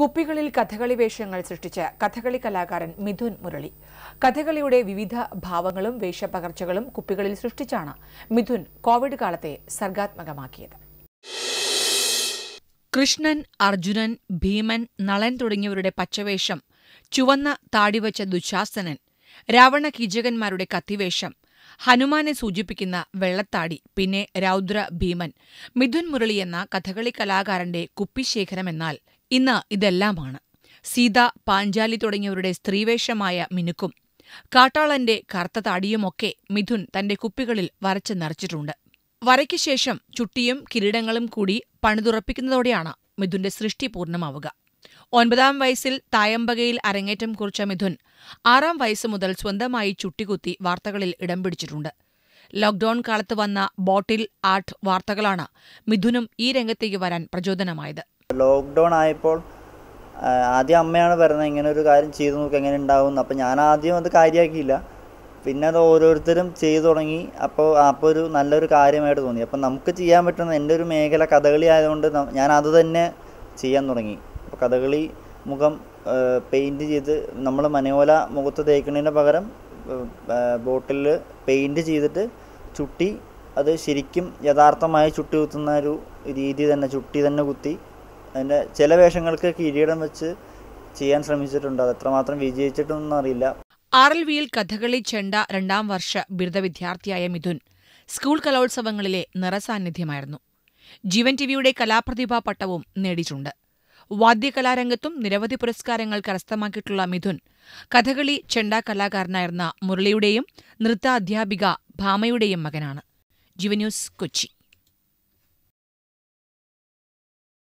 കുപ്പികളിൽ കഥകളി വേഷങ്ങൾ സൃഷ്ടിച്ച കഥകളി കലാകാരൻ മിഥുൻ മുരളി കഥകളിയുടെ വിവിധ ഭാവങ്ങളും വേഷപകർച്ചകളും കുപ്പികളിൽ സൃഷ്ടിച്ചാണ് മിഥുൻ കോവിഡ് കാലത്തെ സർഗാത്മകമാക്കിയത് കൃഷ്ണൻ അർജുനൻ ഭീമൻ നളൻ തുടങ്ങിയവരുടെ പച്ചവേഷം ചുവന്ന താടിവച്ച ദുശാസനൻ രാവണ കീചകന്മാരുടെ കത്തിവേഷം ഹനുമാനെ സൂചിപ്പിക്കുന്ന വെള്ളത്താടി പിന്നെ രൗദ്ര ഭീമൻ മിഥുൻ മുരളി എന്ന കഥകളി കലാകാരന്റെ കുപ്പിശേഖരമെന്നാൽ ഇന്ന് ഇതെല്ലാമാണ് സീത പാഞ്ചാലി തുടങ്ങിയവരുടെ സ്ത്രീവേഷമായ മിനുക്കും കാട്ടാളന്റെ കറുത്ത താടിയുമൊക്കെ മിഥുൻ തന്റെ കുപ്പികളിൽ വരച്ച് നിറച്ചിട്ടുണ്ട് വരയ്ക്ക് ശേഷം ചുട്ടിയും കിരീടങ്ങളും കൂടി പണിതുറപ്പിക്കുന്നതോടെയാണ് മിഥുന്റെ സൃഷ്ടി പൂർണ്ണമാവുക ഒൻപതാം വയസ്സിൽ തായമ്പകയിൽ അരങ്ങേറ്റം കുറിച്ച മിഥുൻ ആറാം വയസ്സു മുതൽ സ്വന്തമായി ചുട്ടികുത്തി വാർത്തകളിൽ ഇടം പിടിച്ചിട്ടുണ്ട് ലോക്ഡൌൺ കാലത്ത് വന്ന ബോട്ടിൽ ആർട്ട് വാർത്തകളാണ് മിഥുനും ഈ രംഗത്തേക്ക് വരാൻ പ്രചോദനമായത് ലോക്ക്ഡൗൺ ആയപ്പോൾ ആദ്യം അമ്മയാണ് പറഞ്ഞത് ഇങ്ങനെ ഒരു കാര്യം ചെയ്തു നോക്കുക എങ്ങനെ ഉണ്ടാവും അപ്പോൾ ഞാൻ ആദ്യം അത് കാര്യമാക്കിയില്ല പിന്നെ അത് ഓരോരുത്തരും ചെയ്തു തുടങ്ങി അപ്പോൾ അപ്പോൾ ഒരു നല്ലൊരു കാര്യമായിട്ട് തോന്നി അപ്പോൾ നമുക്ക് ചെയ്യാൻ പറ്റുന്ന എൻ്റെ ഒരു മേഖല കഥകളി ആയതുകൊണ്ട് ഞാൻ അത് തന്നെ ചെയ്യാൻ തുടങ്ങി അപ്പോൾ കഥകളി മുഖം പെയിൻറ്റ് ചെയ്ത് നമ്മൾ മനോല മുഖത്ത് തേക്കുന്നതിന് പകരം ബോട്ടിൽ പെയിൻറ്റ് ചെയ്തിട്ട് ചുട്ടി അത് ശരിക്കും യഥാർത്ഥമായി ചുട്ടി കുത്തുന്ന ഒരു രീതി തന്നെ ചുട്ടി തന്നെ കുത്തി അതിൻ്റെ ചില വേഷങ്ങൾക്ക് കിരീടം വെച്ച് ചെയ്യാൻ ശ്രമിച്ചിട്ടുണ്ട് അത് എത്രമാത്രം വിജയിച്ചിട്ടൊന്നും അറിയില്ല ആർ എൽ വിയിൽ കഥകളി ചെണ്ട രണ്ടാം വർഷ ബിരുദ വിദ്യാർത്ഥിയായ മിഥുൻ സ്കൂൾ കലോത്സവങ്ങളിലെ നിറസാന്നിധ്യമായിരുന്നു ജീവൻ ടിവിയുടെ കലാപ്രതിഭാ പട്ടവും നേടിയിട്ടുണ്ട് വാദ്യകലാരംഗത്തും നിരവധി പുരസ്കാരങ്ങൾ കരസ്ഥമാക്കിയിട്ടുള്ള മിഥുൻ കഥകളി ചെണ്ട കലാകാരനായിരുന്ന മുരളിയുടെയും നൃത്താധ്യാപിക ഭാമയുടെയും മകനാണ് ജീവന്യൂസ് കൊച്ചി